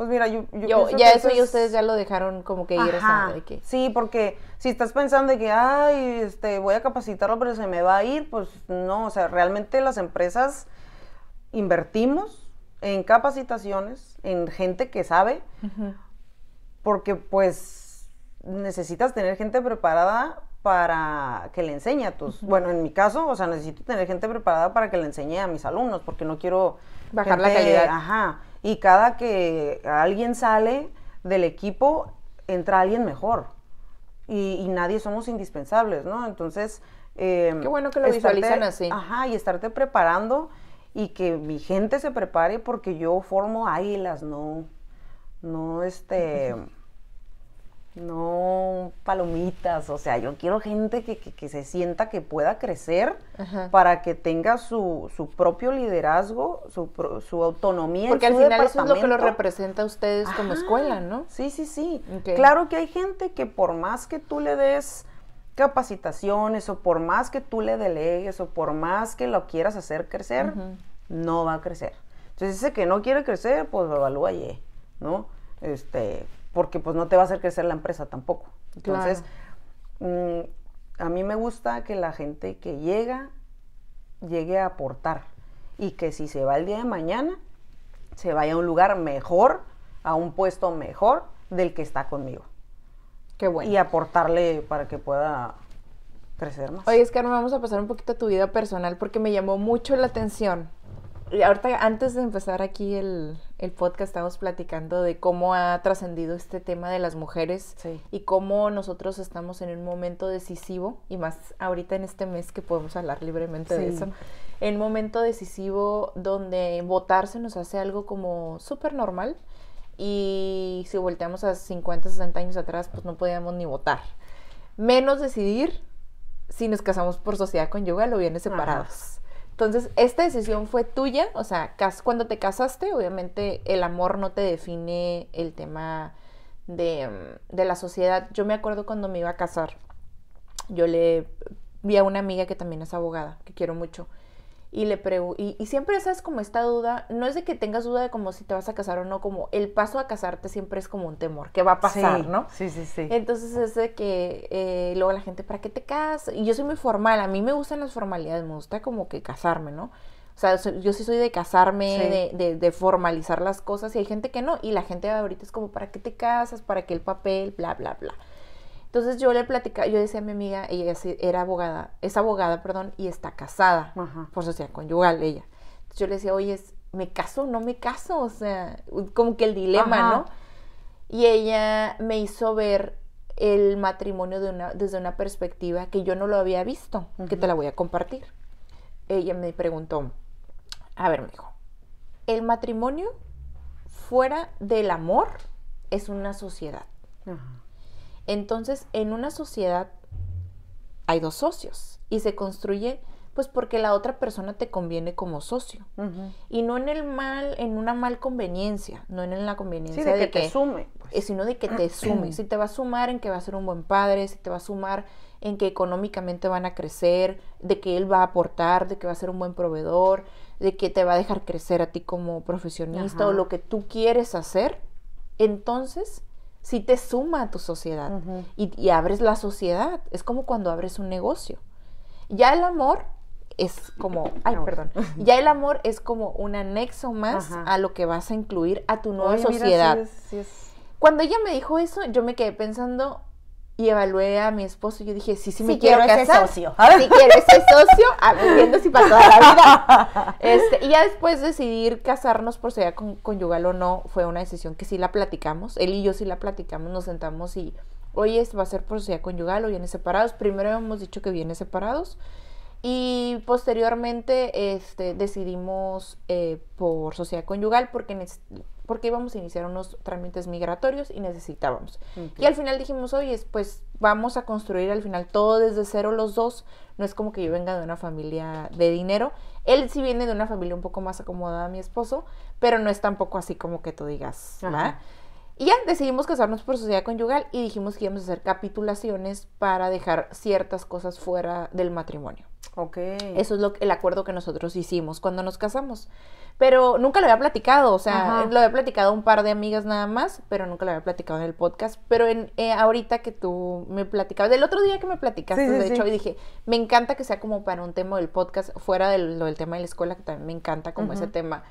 Pues mira, yo, yo, ya eso, y ustedes ya lo dejaron como que ir de que... Sí, porque si estás pensando de que, ay, este, voy a capacitarlo, pero se me va a ir, pues no, o sea, realmente las empresas invertimos en capacitaciones, en gente que sabe, porque pues necesitas tener gente preparada para que le enseñe a tus, bueno, en mi caso, o sea, necesito tener gente preparada para que le enseñe a mis alumnos, porque no quiero bajar la calidad. Ajá y cada que alguien sale del equipo, entra alguien mejor. Y, nadie somos indispensables, ¿no? Entonces... Eh, Qué bueno que lo así. Ajá, y estarte preparando y que mi gente se prepare porque yo formo águilas, no, no este... no palomitas, o sea, yo quiero gente que, se sienta que pueda crecer para que tenga su, su propio liderazgo, su, su autonomía. Porque al final eso es lo que lo representa a ustedes como escuela, ¿no? Sí, sí, sí. Claro que hay gente que por más que tú le des capacitaciones o por más que tú le delegues o por más que lo quieras hacer crecer, no va a crecer. Entonces ese que no quiere crecer, pues lo evalúa ¿no? Este, porque pues no te va a hacer crecer la empresa tampoco. Entonces, mm, a mí me gusta que la gente que llega, llegue a aportar y que si se va el día de mañana, se vaya a un lugar mejor, a un puesto mejor del que está conmigo. Qué bueno. Y aportarle para que pueda crecer más. Oye, me vamos a pasar un poquito a tu vida personal porque me llamó mucho la atención ahorita antes de empezar aquí el, podcast estamos platicando de cómo ha trascendido este tema de las mujeres y cómo nosotros estamos en un momento decisivo y más ahorita en este mes que podemos hablar libremente de eso. En un momento decisivo donde votar se nos hace algo como súper normal y si volteamos a 50, 60 años atrás pues no podíamos ni votar. Menos decidir si nos casamos por sociedad conyugal o bienes separados. Entonces, esta decisión fue tuya, o sea, cuando te casaste, obviamente el amor no te define el tema de, mm, de la sociedad. Yo me acuerdo cuando me iba a casar, yo le vi a una amiga que también es abogada, que quiero mucho, y le y, y, siempre sabes como esta duda, no es de que tengas duda de como si te vas a casar o no, como el paso a casarte siempre es como un temor, que va a pasar, ¿no? Sí, sí, sí. Entonces es de que eh, luego la gente, ¿para qué te casas? Y yo soy muy formal, a mí me gustan las formalidades, me gusta como que casarme, ¿no? O sea, yo sí soy de casarme, de, de, formalizar las cosas y hay gente que no, y la gente ahorita es como, ¿para qué te casas? ¿Para qué el papel? Bla, bla, bla. Entonces yo le platicaba, yo decía a mi amiga, ella era abogada, es abogada, perdón, y está casada, por sociedad conyugal ella. yo le decía, oye, ¿me caso o no me caso? O sea, como que el dilema, ¿no? Y ella me hizo ver el matrimonio de una, desde una perspectiva que yo no lo había visto, que te la voy a compartir. Ella me preguntó, a ver, me dijo, el matrimonio fuera del amor es una sociedad. Ajá entonces, en una sociedad hay dos socios y se construye pues porque la otra persona te conviene como socio. Y no en el mal, en una mal conveniencia, no en la conveniencia de, que, te sume, pues. eh, sino de que te sume. si te va a sumar en que va a ser un buen padre, si te va a sumar en que económicamente van a crecer, de que él va a aportar, de que va a ser un buen proveedor, de que te va a dejar crecer a ti como profesionista o lo que tú quieres hacer, entonces si te suma a tu sociedad y, abres la sociedad. Es como cuando abres un negocio. Ya el amor es como, ay, perdón, ya el amor es como un anexo más a lo que vas a incluir a tu nueva sociedad. Cuando ella me dijo eso, yo me quedé pensando, y evalué a mi esposo y yo dije, sí, sí me quiero, ser socio. Si quieres quiero socio, a ver, para toda la vida. Este, y ya después decidir casarnos por sociedad conyugal o no, fue una decisión que sí la platicamos, él y yo sí la platicamos, nos sentamos y, oye, ¿va a ser por sociedad conyugal o viene separados? Primero hemos dicho que viene separados y posteriormente este, decidimos eh, por sociedad conyugal porque porque íbamos a iniciar unos trámites migratorios y necesitábamos. Y al final dijimos, oye, pues vamos a construir al final todo desde cero los dos. No es como que yo venga de una familia de dinero. Él sí viene de una familia un poco más acomodada, mi esposo, pero no es tampoco así como que tú digas, ¿verdad? Y ya decidimos casarnos por sociedad conyugal y dijimos que íbamos a hacer capitulaciones para dejar ciertas cosas fuera del matrimonio. Ok. Eso es lo, el acuerdo que nosotros hicimos cuando nos casamos. Pero nunca lo había platicado, o sea, lo había platicado un par de amigas nada más, pero nunca lo había platicado en el podcast. Pero en, eh, ahorita que tú me platicabas, del otro día que me platicaste, de hecho, y dije, me encanta que sea como para un tema del podcast, fuera de lo del tema de la escuela, que también me encanta como ese tema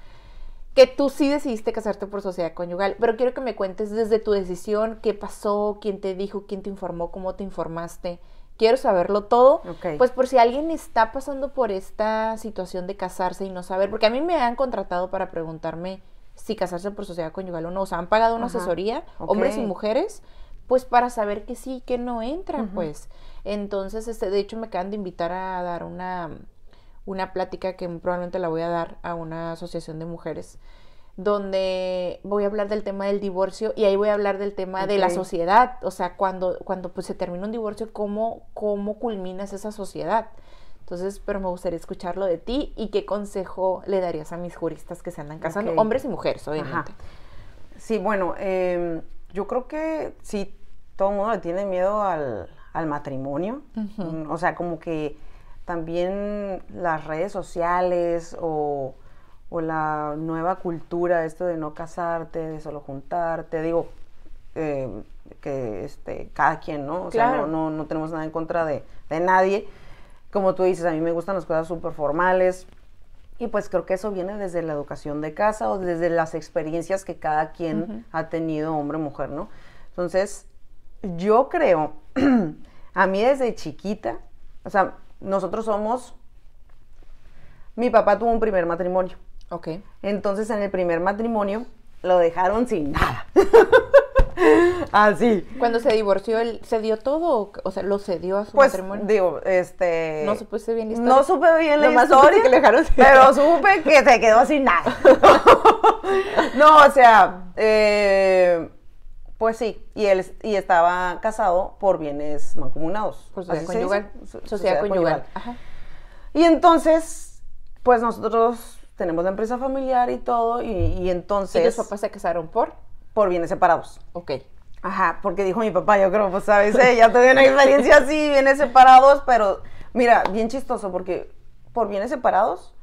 que tú sí decidiste casarte por sociedad conyugal, pero quiero que me cuentes desde tu decisión qué pasó, quién te dijo, quién te informó, cómo te informaste. Quiero saberlo todo, pues por si alguien está pasando por esta situación de casarse y no saber, porque a mí me han contratado para preguntarme si casarse por sociedad conyugal o no, o sea, han pagado una asesoría, hombres y mujeres, pues para saber que sí, que no entran, pues. Entonces, este, de hecho, me acaban de invitar a dar una una plática que probablemente la voy a dar a una asociación de mujeres donde voy a hablar del tema del divorcio y ahí voy a hablar del tema de la sociedad, o sea, cuando, cuando pues, se termina un divorcio, ¿cómo, cómo culminas esa sociedad. Entonces, pero me gustaría escucharlo de ti y qué consejo le darías a mis juristas que se andan casando, hombres y mujeres, obviamente. Sí, bueno, em, yo creo que sí, todo el mundo le tiene miedo al, matrimonio, mm, o sea, como que también las redes sociales o, la nueva cultura, esto de no casarte, de solo juntarte, digo, eh, que este, cada quien, ¿no? O sea, no, tenemos nada en contra de, nadie. Como tú dices, a mí me gustan las cosas súper formales, y pues creo que eso viene desde la educación de casa o desde las experiencias que cada quien ha tenido, hombre o mujer, ¿no? Entonces, yo creo, a mí desde chiquita, o sea, nosotros somos, mi papá tuvo un primer matrimonio. Ok. Entonces en el primer matrimonio lo dejaron sin nada. Así. Cuando se divorció, él cedió todo, o sea, lo cedió a su pues, matrimonio. Digo, este. No bien historia. No supe bien la Que le dejaron sin pero supe que se quedó sin nada. no, o sea, eh, pues sí, y él y estaba casado por bienes mancomunados. Pues sociedad conyugal. Sociedad, conyugal. Ajá. Y entonces, pues nosotros tenemos la empresa familiar y todo, y, entonces... ¿Y los papás se casaron por? Por bienes separados. Ok. Ajá, porque dijo mi papá, yo creo, pues sabes, ella eh, ya tuve una experiencia así, bienes separados, pero mira, bien chistoso, porque por bienes separados,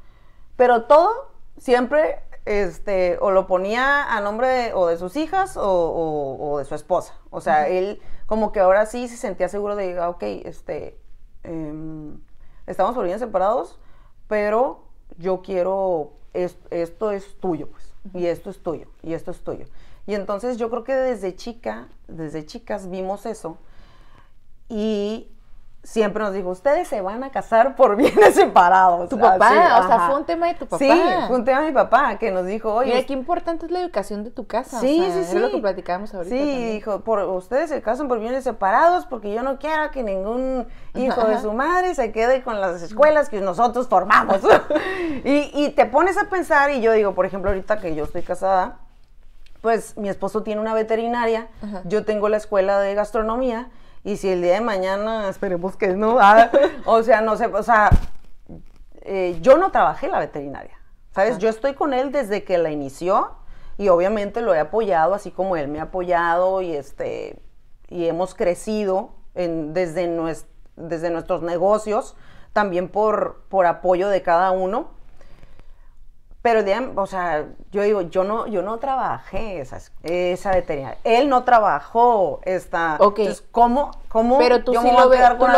pero todo siempre este, o lo ponía a nombre de, o de sus hijas o, de su esposa. O sea, él como que ahora sí se sentía seguro de, ah, ok, este, em, estamos por bien separados, pero yo quiero, esto es tuyo, pues, y esto es tuyo, y esto es tuyo. Y entonces yo creo que desde chica, desde chicas vimos eso y siempre nos dijo, ustedes se van a casar por bienes separados. Tu papá, o sea, fue un tema de tu papá. Sí, fue un tema de mi papá que nos dijo, oye... Mira, qué importante es la educación de tu casa. Sí, sí, sí. Es lo que platicábamos ahorita. Sí, dijo, por, ustedes se casan por bienes separados porque yo no quiero que ningún hijo de su madre se quede con las escuelas que nosotros formamos. y, te pones a pensar, y yo digo, por ejemplo, ahorita que yo estoy casada, pues mi esposo tiene una veterinaria, yo tengo la escuela de gastronomía, y si el día de mañana, esperemos que no, o sea, no sé, o sea, eh, yo no trabajé la veterinaria, ¿sabes? Yo estoy con él desde que la inició y obviamente lo he apoyado, así como él me ha apoyado y, este, y hemos crecido desde, desde nuestros negocios, también por, por apoyo de cada uno. Pero, o sea, yo digo, yo no, yo no trabajé esa, esa Él no trabajó esta. Ok. Entonces, ¿cómo, Pero tú sí lo, lo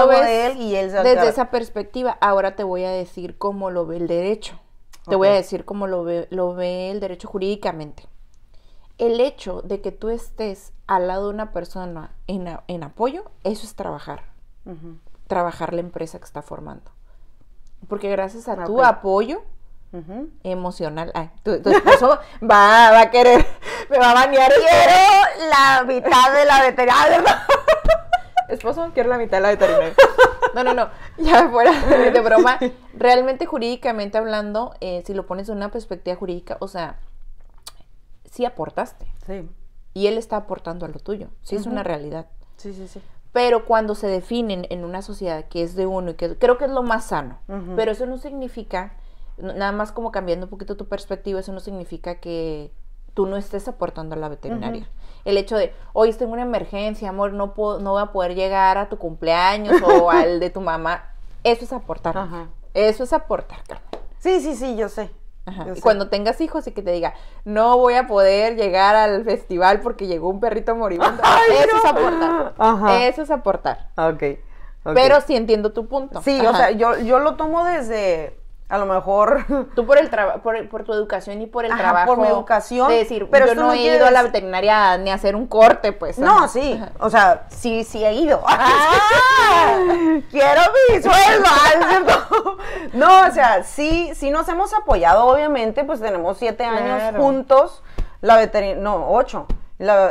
ves de él y él Desde esa perspectiva, ahora te voy a decir cómo lo ve el derecho. Te voy a decir cómo lo ve, lo ve el derecho jurídicamente. El hecho de que tú estés al lado de una persona en, apoyo, eso es trabajar. Trabajar la empresa que está formando. Porque gracias a ah, tu apoyo emocional. tu, esposo va, a querer, me va a bañar. Quiero la mitad de la veterinaria. esposo, quiero la mitad de la veterinaria. No, no, no, ya fuera de broma. Realmente jurídicamente hablando, eh, si lo pones en una perspectiva jurídica, o sea, sí aportaste. Sí. Y él está aportando a lo tuyo. Sí, es una realidad. Sí, sí, sí pero cuando se definen en una sociedad que es de uno y que creo que es lo más sano, pero eso no significa nada más como cambiando un poquito tu perspectiva, eso no significa que tú no estés aportando a la veterinaria. El hecho de, hoy en una emergencia, amor, no, puedo, no voy a poder llegar a tu cumpleaños o al de tu mamá, eso es aportar. Eso es aportar, Sí, sí, sí, yo sé. cuando tengas hijos y que te diga, no voy a poder llegar al festival porque llegó un perrito moribundo. eso es aportar. Eso es aportar. ok. Pero sí entiendo tu punto. Sí, o sea, yo, yo, lo tomo desde, a lo mejor. Tú por el trabajo, por, tu educación y por el trabajo. Por mi educación. decir, pero yo no, he ido a la veterinaria ni a hacer un corte, pues. No, sí. O sea, sí, sí he ido. Ah. Quiero mi sueldo. Ah, no, o sea, sí, sí nos hemos apoyado, obviamente, pues tenemos siete años juntos. La veterinaria, no, ocho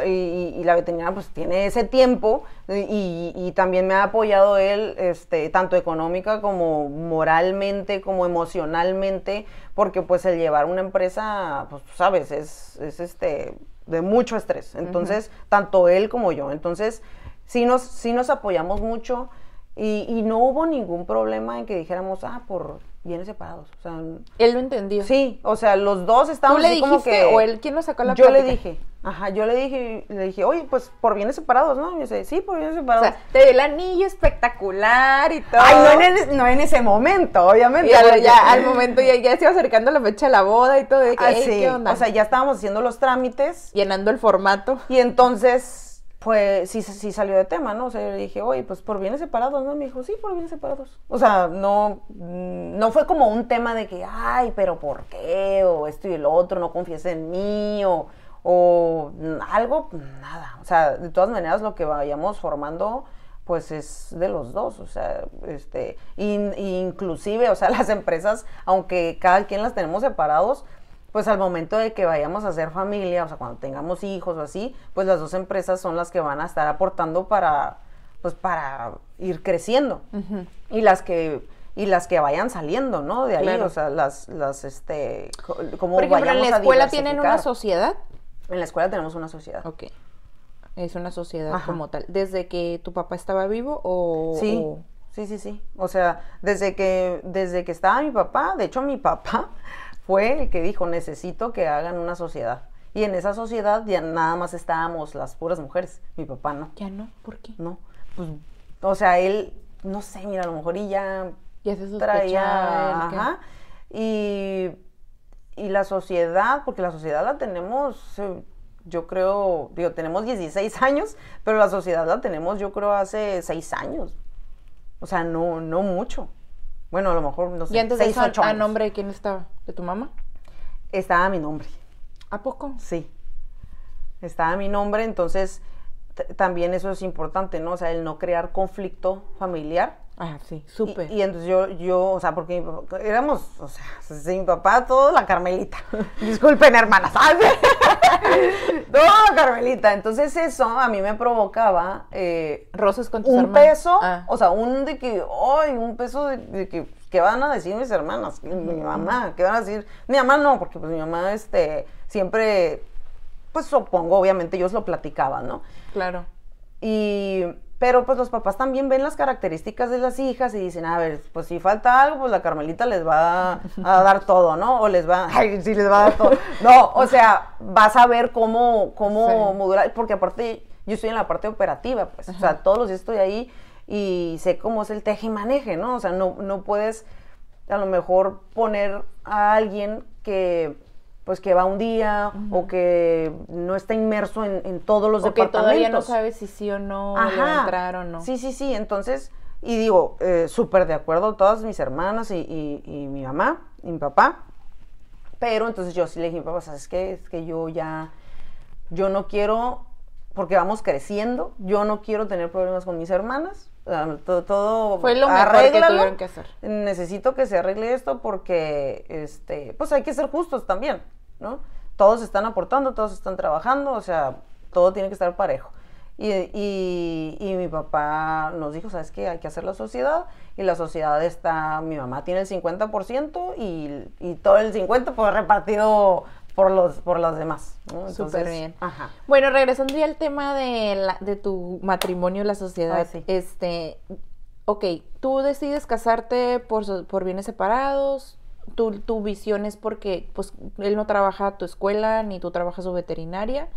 y, la veterinaria pues tiene ese tiempo y, también me ha apoyado él este, tanto económica como moralmente, como emocionalmente, porque pues el llevar una empresa, pues tú sabes, es, es este, de mucho estrés. Entonces, tanto él como yo. Entonces, sí nos, sí nos apoyamos mucho y, y no hubo ningún problema en que dijéramos, ah, por bienes separados. O sea, él lo entendió. Sí, o sea, los dos estábamos ¿Tú le dijiste, que o él quién lo sacó la Yo le dije. Ajá, yo le dije, le dije, "Oye, pues por bienes separados, ¿no?" Yo sé, "Sí, por bienes separados." te dio el anillo espectacular y todo. Ay, no en, no en ese momento, obviamente. ya, al momento ya, ya se iba acercando la fecha de la boda y todo, de ah, O sea, ya estábamos haciendo los trámites, llenando el formato. Y entonces pues sí, sí salió de tema, ¿no? O sea, yo le dije, oye, pues por bienes separados, ¿no? me dijo, sí, por bienes separados. O sea, no, mm, no fue como un tema de que, ay, pero ¿por qué? O esto y el otro, no confíes en mí, o, algo, nada. O sea, de todas maneras, lo que vayamos formando pues es de los dos, o sea, este, inclusive, o sea, las empresas, aunque cada quien las tenemos separados, pues al momento de que vayamos a hacer familia, o sea, cuando tengamos hijos o así, pues las dos empresas son las que van a estar aportando para, pues para ir creciendo. Y las que y las que vayan saliendo, ¿no? De ahí, o sea, las, las, este, como ¿en la escuela tienen una sociedad? En la escuela tenemos una sociedad. Ok. Es una sociedad como tal. ¿Desde que tu papá estaba vivo o...? Sí, sí, sí, sí. O sea, desde que, desde que estaba mi papá, de hecho, mi papá fue el que dijo, necesito que hagan una sociedad. Y en esa sociedad ya nada más estábamos las puras mujeres. Mi papá no. Ya no, ¿por qué? No. Pues, o sea, él, no sé, mira, a lo mejor y ya, traía. y, la sociedad, porque la sociedad la tenemos, eh, yo creo, digo, tenemos 16 años, pero la sociedad la tenemos, yo creo, hace 6 años. O sea, no, no mucho. Bueno, a lo mejor, no sé, ¿Y antes de eso, a, nombre de quién estaba? ¿De tu mamá? Estaba a mi nombre. ¿A poco? Sí. Estaba a mi nombre, entonces también eso es importante, ¿no? O sea, el no crear conflicto familiar Ah, sí, súper. Y, entonces yo, yo, o sea, porque éramos, o sea, sin papá, todo la Carmelita. Disculpen, hermanas. no, Carmelita. Entonces eso a mí me provocaba... Eh, ¿Rosas con tus Un peso, ah. o sea, un de que, ay, un peso de, que, ¿qué van a decir mis hermanas? Mi, mamá, ¿qué van a decir? Mi mamá no, porque pues mi mamá, este, siempre, pues supongo, obviamente, yo ellos lo platicaba, ¿no? Claro. Y pero pues los papás también ven las características de las hijas y dicen, a ver, pues si falta algo, pues la Carmelita les va a, dar todo, ¿no? O les va, ay, sí, les va a dar todo. No, o sea, vas a ver cómo, cómo modular, porque aparte yo estoy en la parte operativa, pues, o sea, todos los días estoy ahí y sé cómo es el teje y maneje, ¿no? O sea, no, no puedes a lo mejor poner a alguien que pues que va un día o que no está inmerso en, todos los departamentos. Que todavía no sabe si sí o no entrar o no. Sí, sí, sí. Entonces, y digo, eh, súper de acuerdo todas mis hermanas y, mi mamá y mi papá. Pero entonces yo sí le dije, papá, ¿sabes qué? Es que yo ya, yo no quiero, porque vamos creciendo, yo no quiero tener problemas con mis hermanas. Todo, todo fue lo que tuvieron que hacer. Necesito que se arregle esto porque, este, pues hay que ser justos también. ¿no? Todos están aportando, todos están trabajando, o sea, todo tiene que estar parejo. Y, y, mi papá nos dijo, ¿sabes qué? Hay que hacer la sociedad. Y la sociedad está, mi mamá tiene el 50% y, y todo el 50% repartido por los, por los demás. Súper bien. Bueno, regresando ya al tema de, la, tu matrimonio, la sociedad. Ah, este, ok, tú decides casarte por, por bienes separados, tu, tu visión es porque pues, él no trabaja tu escuela ni tú trabajas su veterinaria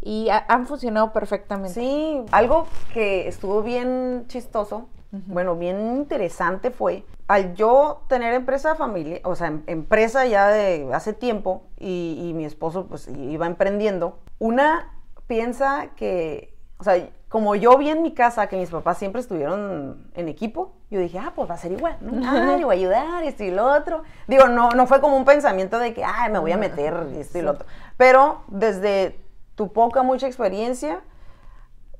y han funcionado perfectamente. Sí, algo que estuvo bien chistoso, bueno, bien interesante fue, al yo tener empresa de familia, o sea, em, empresa ya de hace tiempo y, y mi esposo pues iba emprendiendo, una piensa que o sea, como yo vi en mi casa que mis papás siempre estuvieron en equipo, yo dije, ah, pues va a ser igual, ¿no? Ah, voy a ayudar, esto y lo otro. Digo, no, no fue como un pensamiento de que, ah, me voy a meter, esto y lo otro. Pero desde tu poca, mucha experiencia,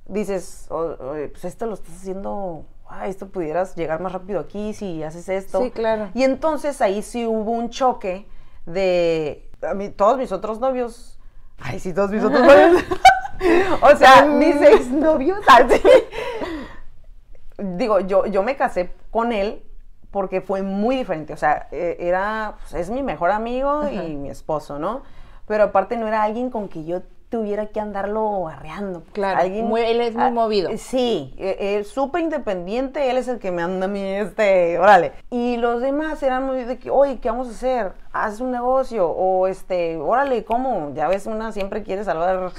dices, pues esto lo estás haciendo, ay, esto pudieras llegar más rápido aquí si haces esto. Sí, claro. Y entonces ahí sí hubo un choque de, a mí, todos mis otros novios, ay, sí, todos mis otros novios. o sea, mis mm. exnovios, así. digo, yo, yo me casé con él porque fue muy diferente. O sea, e, era, pues, es mi mejor amigo y mi esposo, ¿no? Pero aparte no era alguien con que yo tuviera que andarlo arreando, pues. Claro, él es muy movido. Sí, e, súper independiente, él es el que me anda a mí, este, órale. Y los demás eran muy de que, oye, ¿qué vamos a hacer? Haz un negocio, o este, órale, ¿cómo? Ya ves, una siempre quiere salvar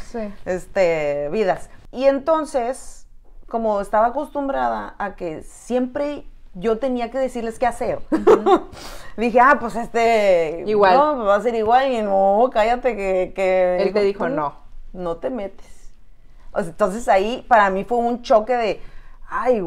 este, vidas. Y entonces, como estaba acostumbrada a que siempre yo tenía que decirles qué hacer. Dije, ah, pues este. Igual. No, pues, va a ser igual. Y no, cállate que. Él te dijo, no. No te metes. entonces ahí para mí fue un choque de, ay,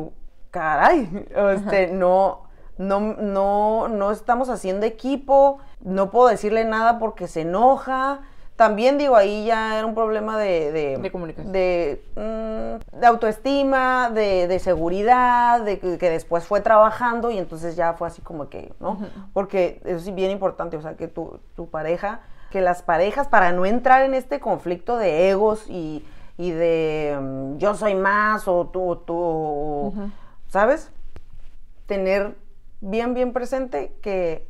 caray. Este, no, no, no, no estamos haciendo equipo. No puedo decirle nada porque se enoja. También digo, ahí ya era un problema de... De, comunicación. Mm, de, autoestima, de, seguridad, de que, después fue trabajando y entonces ya fue así como que, ¿no? Porque eso sí, bien importante, o sea, que tu, pareja, que las parejas, para no entrar en este conflicto de egos y, de mm, yo soy más o tú, tú, ¿sabes? Tener bien, bien presente que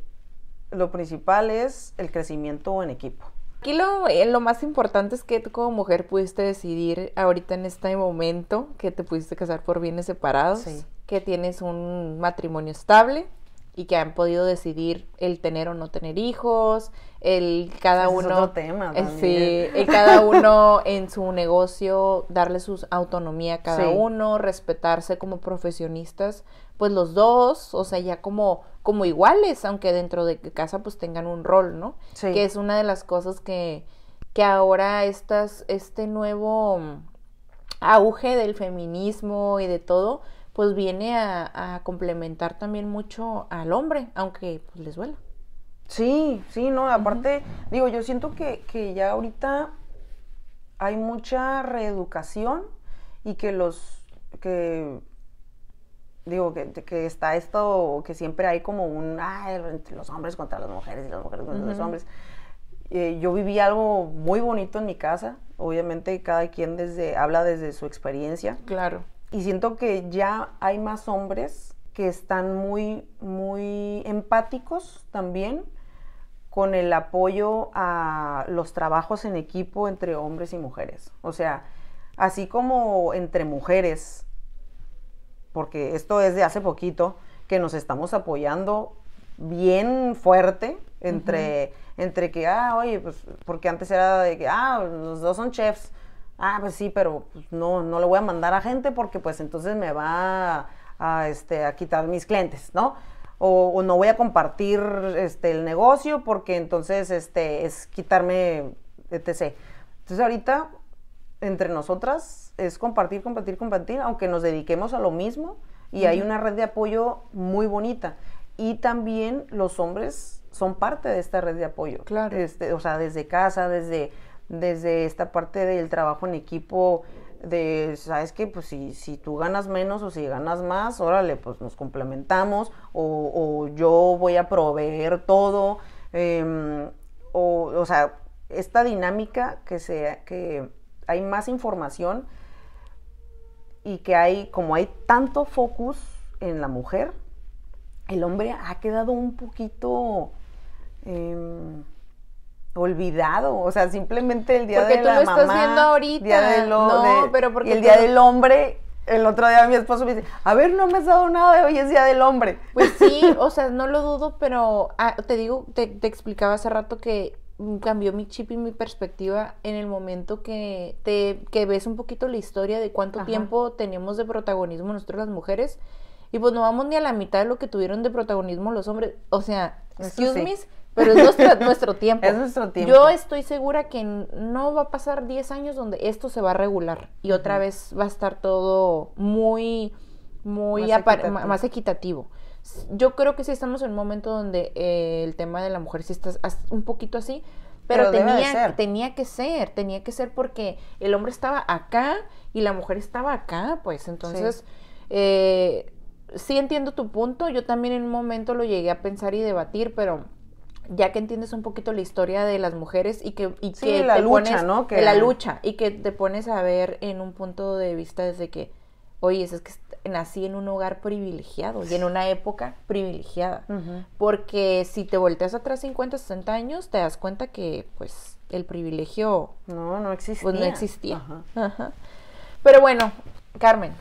lo principal es el crecimiento en equipo. Aquí eh, lo, más importante es que tú como mujer pudiste decidir ahorita en este momento que te pudiste casar por bienes separados, que tienes un matrimonio estable, y que han podido decidir el tener o no tener hijos, el cada uno es otro tema eh, sí, y cada uno en su negocio darle su autonomía a cada uno, respetarse como profesionistas, pues los dos, o sea, ya como como iguales, aunque dentro de casa pues tengan un rol, ¿no? Sí. Que es una de las cosas que que ahora estas este nuevo auge del feminismo y de todo pues viene a, complementar también mucho al hombre, aunque pues les duela. Sí, sí, no, aparte, digo, yo siento que, que, ya ahorita hay mucha reeducación y que los, que, digo, que, que está esto, que siempre hay como un, ah, entre los hombres contra las mujeres y las mujeres contra los hombres. Eh, yo viví algo muy bonito en mi casa, obviamente cada quien desde, habla desde su experiencia. Claro. Y siento que ya hay más hombres que están muy, muy empáticos también con el apoyo a los trabajos en equipo entre hombres y mujeres. O sea, así como entre mujeres, porque esto es de hace poquito, que nos estamos apoyando bien fuerte entre, entre que, ah, oye, pues porque antes era de que, ah, los dos son chefs, ah, pues sí, pero pues, no, no le voy a mandar a gente porque pues entonces me va a, este, a quitar mis clientes, ¿no? O, no voy a compartir este, el negocio porque entonces este, es quitarme, etc. Entonces ahorita, entre nosotras, es compartir, compartir, compartir, aunque nos dediquemos a lo mismo y hay una red de apoyo muy bonita. Y también los hombres son parte de esta red de apoyo. Claro. Este, o sea, desde casa, desde desde esta parte del trabajo en equipo, de, ¿sabes que Pues si, tú ganas menos o si ganas más, órale, pues nos complementamos, o, yo voy a proveer todo, em, o, o sea, esta dinámica que, sea, que hay más información y que hay, como hay tanto focus en la mujer, el hombre ha quedado un poquito... Em, olvidado, o sea, simplemente el día de la mamá. Porque tú lo estás viendo ahorita. no, pero porque el día del hombre el otro día mi esposo me dice, a ver, no me has dado nada de hoy, es día del hombre. Pues sí, o sea, no lo dudo, pero ah, te digo, te, explicaba hace rato que cambió mi chip y mi perspectiva en el momento que, te, ves un poquito la historia de cuánto tiempo tenemos de protagonismo nosotros las mujeres. Y pues no vamos ni a la mitad de lo que tuvieron de protagonismo los hombres. O sea, excuse me pero es nuestro tiempo. Es nuestro tiempo. Yo estoy segura que no va a pasar 10 años donde esto se va a regular y otra vez va a estar todo muy, muy más equitativo. Yo creo que sí estamos en un momento donde eh, el tema de la mujer sí está un poquito así, pero, tenía, tenía que ser, tenía que ser porque el hombre estaba acá y la mujer estaba acá, pues entonces... sí eh, entiendo tu punto, yo también en un momento lo llegué a pensar y debatir, pero ya que entiendes un poquito la historia de las mujeres y que, la lucha, ¿no? la lucha y que te pones a ver en un punto de vista desde que, oye, es que nací en un hogar privilegiado y en una época privilegiada. Porque si te volteas atrás 50, 60 años, te das cuenta que pues el privilegio... No, no existía. Pues no existía. Pero bueno, Carmen,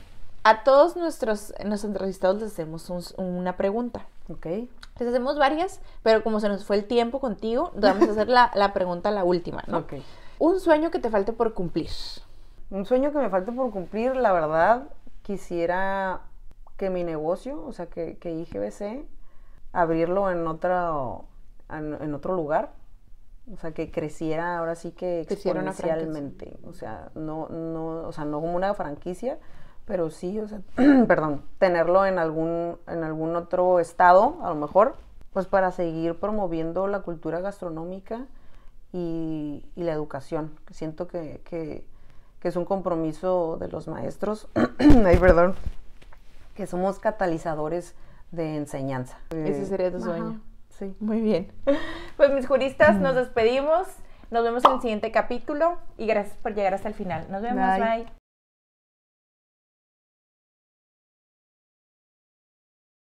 a todos nuestros, entrevistados les hacemos una pregunta. Ok. Les hacemos varias, pero como se nos fue el tiempo contigo, vamos a hacer la, la pregunta, la última, ¿no? Un sueño que te falte por cumplir. Un sueño que me falte por cumplir, la verdad, quisiera que mi negocio, o sea, que, que IGBC, abrirlo en, otro, otro lugar. O sea, que creciera ahora sí que exponencialmente. O sea, no, o sea, no como una franquicia, pero sí, o sea, perdón, tenerlo en algún, en algún otro estado, a lo mejor, pues para seguir promoviendo la cultura gastronómica y, la educación. Siento que, que, que, es un compromiso de los maestros, ay, perdón, que somos catalizadores de enseñanza. Ese sería tu sueño. sí. Muy bien. Pues mis juristas, nos despedimos. Nos vemos en el siguiente capítulo y gracias por llegar hasta el final. Nos vemos, bye.